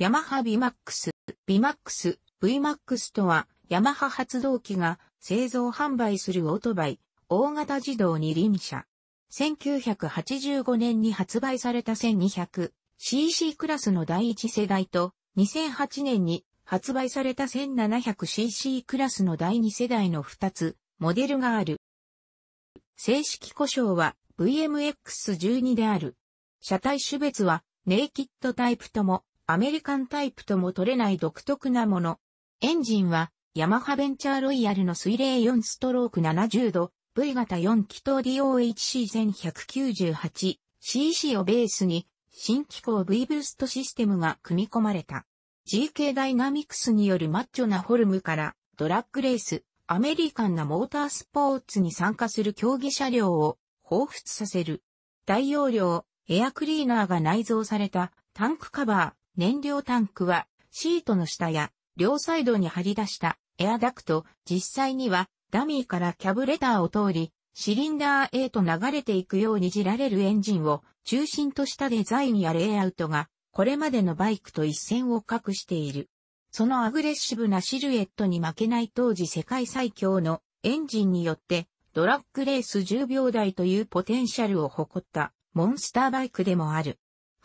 ヤマハビマ VMAX、VMAX、v ックスとは、ヤマハ発動機が製造販売するオートバイ、大型自動二輪車。1985年に発売された 1200cc クラスの第一世代と、2008年に発売された 1700cc クラスの第二世代の2つ、モデルがある。正式故障は VMX12 である。車体種別はネイキッドタイプとも、アメリカンタイプとも取れない独特なもの。エンジンは、ヤマハベンチャーロイヤルの水冷4ストローク70度、V 型4気筒 DOHC1198cc をベースに、新機構 V ブーストシステムが組み込まれた。GK ダイナミクスによるマッチョなフォルムから、ドラッグレース、アメリカンなモータースポーツに参加する競技車両を彷彿させる。大容量、エアクリーナーが内蔵されたタンクカバー、燃料タンクは、シートの下や、両サイドに張り出したエアダクト、実際には、ダミーからキャブレターを通り、シリンダー A と流れていくようにじられるエンジンを中心としたデザインやレイアウトが、これまでのバイクと一線を画している。そのアグレッシブなシルエットに負けない当時世界最強のエンジンによって、ドラッグレース10秒台というポテンシャルを誇ったモンスターバイクでもある。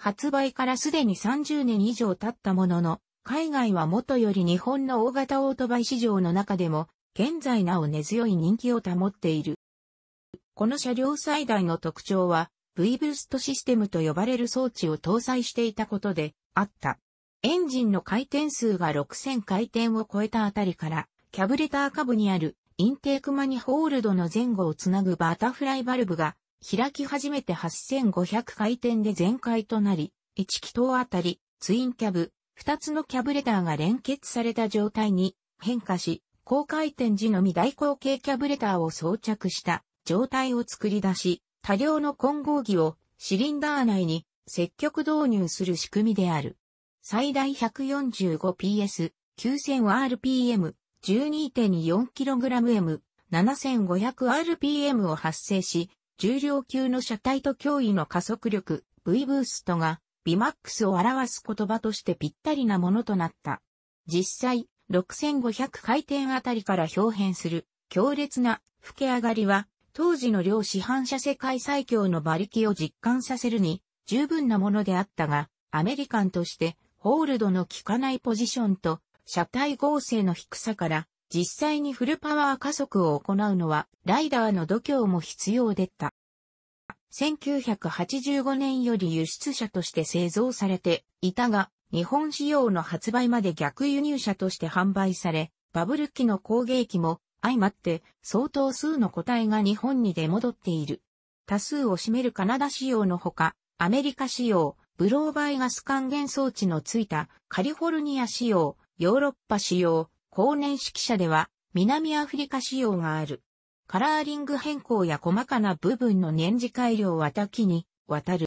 発売からすでに30年以上経ったものの、海外はもとより日本の大型オートバイ市場の中でも、現在なお根強い人気を保っている。この車両最大の特徴は、V ブーストシステムと呼ばれる装置を搭載していたことであった。エンジンの回転数が6000回転を超えたあたりから、キャブレター下部にあるインテークマニホールドの前後をつなぐバタフライバルブが開き始めて8500回転で全開となり、1気筒あたり、ツインキャブ、2つのキャブレターが連結された状態に変化し、高回転時のみ大口径キャブレターを装着した状態を作り出し、多量の混合技をシリンダー内に積極導入する仕組みである。最大 145PS、9000rpm、12.4kgm、7500rpm を発生し、重量級の車体と脅威の加速力 V ブーストが VMAX を表す言葉としてぴったりなものとなった。実際、6500回転あたりから表変する強烈な吹け上がりは、当時の両市販車世界最強の馬力を実感させるに十分なものであったが、アメリカンとしてホールドの効かないポジションと車体合成の低さから実際にフルパワー加速を行うのは、ライダーの度胸も必要でった。1985年より輸出車として製造されていたが、日本仕様の発売まで逆輸入車として販売され、バブル期の工芸機も相まって相当数の個体が日本に出戻っている。多数を占めるカナダ仕様のほか、アメリカ仕様、ブローバイガス還元装置のついたカリフォルニア仕様、ヨーロッパ仕様、後年指揮者では南アフリカ仕様がある。カラーリング変更や細かな部分の年次改良は多岐に渡る。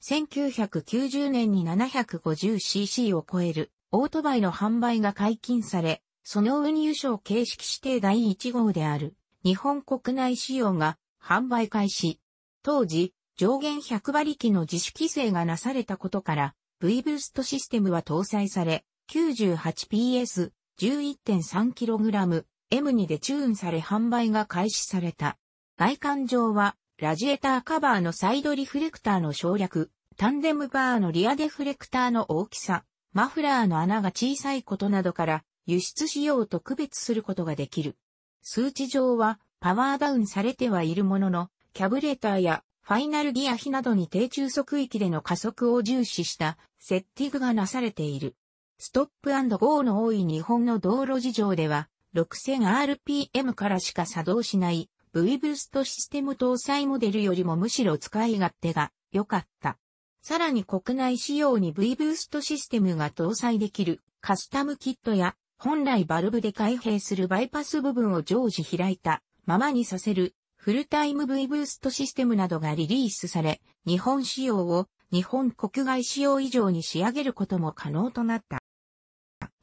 1990年に 750cc を超えるオートバイの販売が解禁され、その運輸省形式指定第1号である日本国内仕様が販売開始。当時、上限100馬力の自主規制がなされたことから、V ブーストシステムは搭載され、98PS 11.3kg M2 でチューンされ販売が開始された。外観上は、ラジエーターカバーのサイドリフレクターの省略、タンデムバーのリアデフレクターの大きさ、マフラーの穴が小さいことなどから、輸出仕様と区別することができる。数値上は、パワーダウンされてはいるものの、キャブレーターやファイナルギア比などに低中速域での加速を重視したセッティングがなされている。ストップゴーの多い日本の道路事情では、6000rpm からしか作動しない V ブーストシステム搭載モデルよりもむしろ使い勝手が良かった。さらに国内仕様に V ブーストシステムが搭載できるカスタムキットや本来バルブで開閉するバイパス部分を常時開いたままにさせるフルタイム V ブーストシステムなどがリリースされ、日本仕様を日本国外仕様以上に仕上げることも可能となった。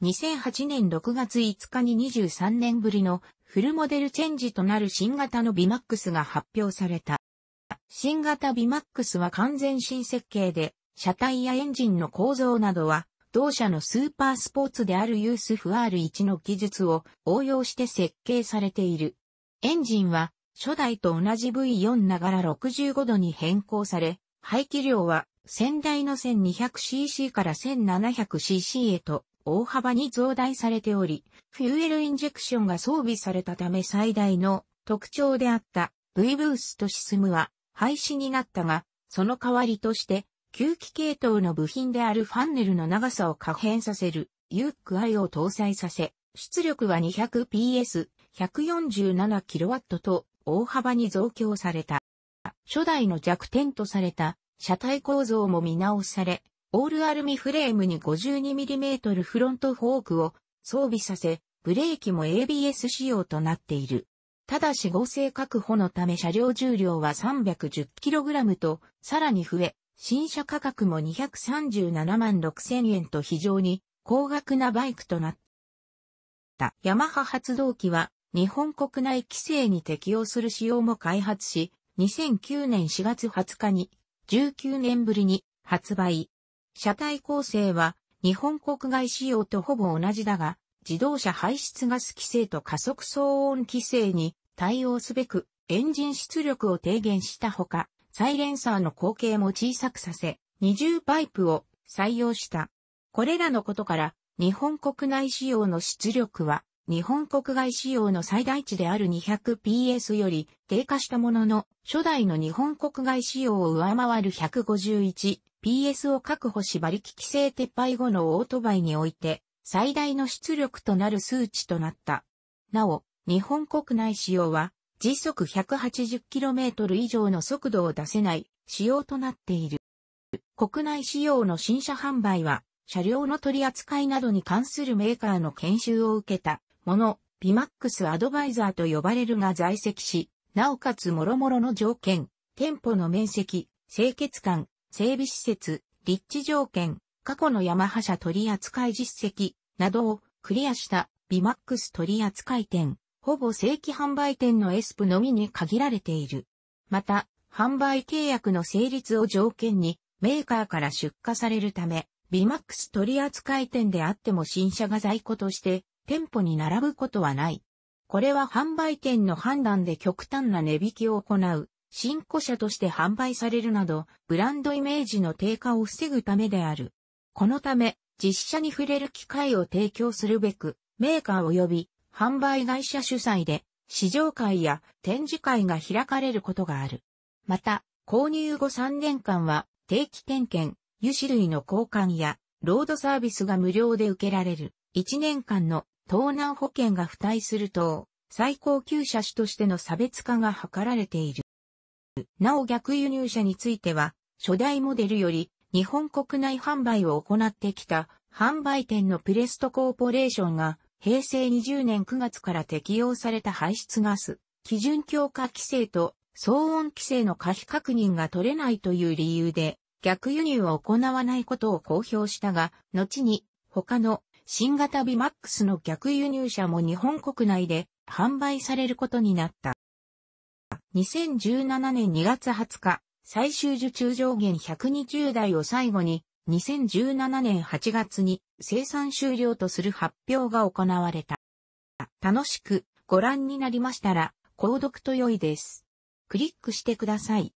2008年6月5日に23年ぶりのフルモデルチェンジとなる新型の b m a x が発表された。新型 b m a x は完全新設計で、車体やエンジンの構造などは、同社のスーパースポーツであるユースフ R1 の技術を応用して設計されている。エンジンは、初代と同じ V4 ながら65度に変更され、排気量は先代の 1200cc から 1700cc へと大幅に増大されており、フューエルインジェクションが装備されたため最大の特徴であった V ブースとシスムは廃止になったが、その代わりとして吸気系統の部品であるファンネルの長さを可変させるユクア i を搭載させ、出力は 200PS、147kW と大幅に増強された。初代の弱点とされた車体構造も見直され、オールアルミフレームに 52mm フロントフォークを装備させ、ブレーキも ABS 仕様となっている。ただし合成確保のため車両重量は 310kg と、さらに増え、新車価格も237万6000円と非常に高額なバイクとなった。ヤマハ発動機は日本国内規制に適用する仕様も開発し、2009年4月20日に19年ぶりに発売。車体構成は日本国外仕様とほぼ同じだが、自動車排出ガス規制と加速騒音規制に対応すべくエンジン出力を低減したほか、サイレンサーの口径も小さくさせ、二重パイプを採用した。これらのことから、日本国内仕様の出力は日本国外仕様の最大値である 200PS より低下したものの、初代の日本国外仕様を上回る 151PS を確保し馬力規制撤廃後のオートバイにおいて、最大の出力となる数値となった。なお、日本国内仕様は、時速 180km 以上の速度を出せない仕様となっている。国内仕様の新車販売は、車両の取り扱いなどに関するメーカーの研修を受けたもの、ビマックスアドバイザーと呼ばれるが在籍し、なおかつ諸々の条件、店舗の面積、清潔感、整備施設、立地条件、過去のヤマハ社取扱い実績などをクリアしたビマックス取扱い店、ほぼ正規販売店のエスプのみに限られている。また、販売契約の成立を条件に、メーカーから出荷されるため、ビマックス取扱い店であっても新車が在庫として店舗に並ぶことはない。これは販売店の判断で極端な値引きを行う、新古車として販売されるなど、ブランドイメージの低下を防ぐためである。このため、実車に触れる機会を提供するべく、メーカー及び販売会社主催で、試乗会や展示会が開かれることがある。また、購入後3年間は、定期点検、油脂類の交換や、ロードサービスが無料で受けられる、1年間の東南保険が付帯すると、最高級車種としての差別化が図られている。なお逆輸入車については、初代モデルより日本国内販売を行ってきた販売店のプレストコーポレーションが平成20年9月から適用された排出ガス、基準強化規制と騒音規制の可否確認が取れないという理由で逆輸入を行わないことを公表したが、後に他の新型ビマックスの逆輸入車も日本国内で販売されることになった。2017年2月20日、最終受注上限120台を最後に、2017年8月に生産終了とする発表が行われた。楽しくご覧になりましたら、購読と良いです。クリックしてください。